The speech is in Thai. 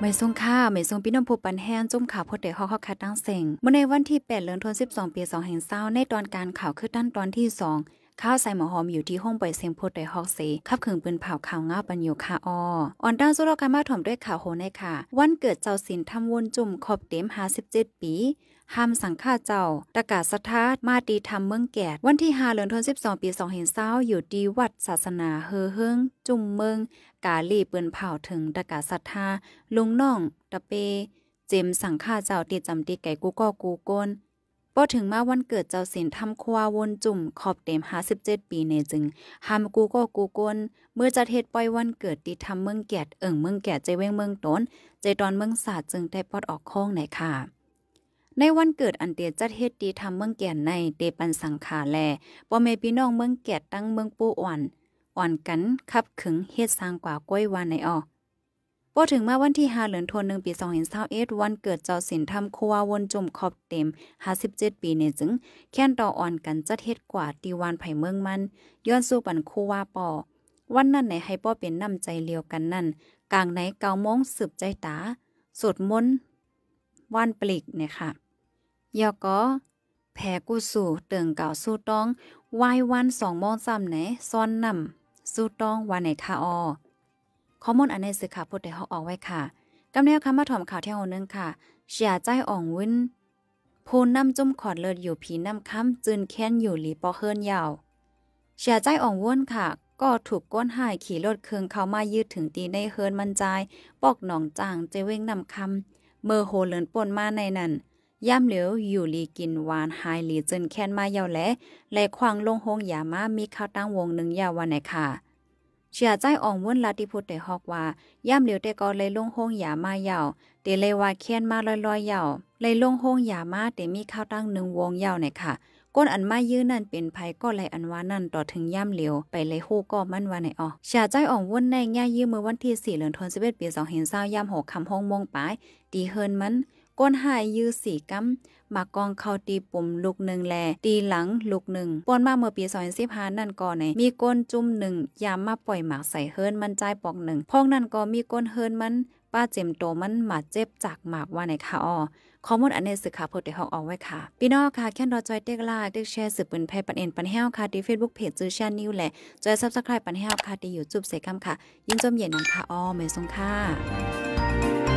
ไม่ทรงค่าไม่ทรงพี่น้องผู้ปันแห้งจุ่มข่าวพดเดฮอกฮอกคัดตั้งเสงเมื่อในวันที่ 8เดือนธันวาคม12 ปี2แห่งเศร้าในตอนการข่าวคือด้านตอนที่2 ข้าวใส่หมอหอมอยู่ที่ห้องปล่อยเสียงพดเดฮอกเซขับขึงปืนเผาข่าวง้าปัญโยคาออออนด้านสุรการมาถมด้วยข่าวโหนในค่ะ วันเกิดเจ้าสินทำวนจุ่มขอบเต็มหา็7ปีห้ามสังฆาเจ้าตะกาสธา มาตีธรรมเมืองแก่วันที่5เดือนธันวาคมปี2ร้0อยู่ดีวัดศาสนาเฮอเฮิงจุ่มเมือง กาลีเปืนเผาถึงตะกาสธา ลุงน้อง ตะเป เจมสังฆาเจ้าตีจำตีไก่กูก็กูก้นพอถึงมาวันเกิดเจ้าสินทำควาวนจุ่มขอบเต็ม57ปีในจึงหามกูก็กูกนเมื่อจะเทศปล่อยวันเกิดติทำเมืองแกดเอิ่งเมืองแกดใจเว้งเมืองตนใจตอนเมืองศาสตร์จึงได้ปอดออกโค้งไหนค่ะในวันเกิดอันเตียจัดเฮ็ดดีทำเมืองแก่นในเตปันสังขาแลบ่แม่พี่น้องเมืองแก่ตั้งเมืองปู่อ่อน อ่อนกันขับขึงเฮ็ดสร้างกว่าก้อยวานในออพอถึงมาวันที่5เหลือนทนหนึ่งปี2021วันเกิดเจ้าสินทำครัววนจมขอบเต็ม57ปีเนีจึง แค้นต่ออ่อนกันจัดเฮ็ดกว่าตีวานไผ่เมืองมันย้อนสู้ปันครัวปอวันนั้นไหนให้ป้อเป็นน้ำใจเลียวกันนั่น กลางไหนเกามงสืบใจตาสดมนว่านปลีกเนี่ยค่ะยอก็แผ่กูสู่เติงเก่าสู้ต้องวายวันสองมองซ้ำไหนซ้อนนำสู้ต้องวันไหนทาออข้อมูลอันน้สื่อข่วพูดแต่เขาออกไว้ค่ะกำเนิดคำมาถอมข่าวเที่ยวนึงค่ะเสียใจอ่องวินพูนน้ำจุ่มขอดเลิศอยู่ผีน้ำค้ำจืนแค้นอยู่หลีปอเฮิรนยาวเสียใจอ่องวุ้นค่ะ ก็ถูกก้นหายขี่รถเคืองเขามายืดถึงตีในเฮิรนมันใจ ปอกหนองจางเจวว่งน้ำค้ำเมื่อโหเลินปนมาในนั้นย่ำเหลียวอยู่ลีกินหวานหายหลีจนแค้นมาเยาแหละและควางลงโฮงอย่ามา มีข้าวตั้งวงหนึ่งยาววันไหนค่ะเชียใจอ่องวุ่นลาติพุทธแต่ฮอกว่าย่ำเหลียวแต่ก็เลยลงโฮงอย่ามาเยาเตเลยว่าแค้นมาลอยลอยเยาเลยลงโฮงอย่ามาแต่มีข้าวตั้งหนึ่งวงยาวไหนค่ะ ก้นอันมายื้อนั่นเป็นภัยก็เลยอันว่านั่นต่อถึงย่ำเหลียวไปเลยฮู้ก็มั่นวันไหนอ๋อชาใจอ่องวุ่นแนแง่ยื้อเมื่อวันที่สี่เหลือนสิบเอ็ดปีสองเเห็นศร้าย่ำหกคำห้องมงปายตีเฮินมันก้นหายยื้อสี่กัมมากองเข้าตีปุ่มลูกหนึ่งแลตีหลังลูกหนึ่งปนมาเมื่อปี2015นั่นก่อนในมีก้นจุ่มหนึ่งยามมาปล่อยหมากใส่เฮิรนมันใจปอกหนึ่งพ่องนั่นก็มีก้นเฮิรนมันป้าเจมโตมันหมาเจ็บจากหมากว่าในค่ะอ้อข้อมูลอันนี้สึกา่ะพดในหองเอาไว้ค่ะ พี่น้องค่ะ แค่รอจอยเต็กลาเต็กแชร์สืบเป็นแพปันเอ็นปันแห้วค่ะที่เฟซบุ๊กเพจจื้อชนนิวแหละจอยซับสไครป์ปันแห้วค่ะที่ยูทูบเสกัมค่ะยิ่งจมเย็นนังค่ะอ้อเมย์ทรงค่ะ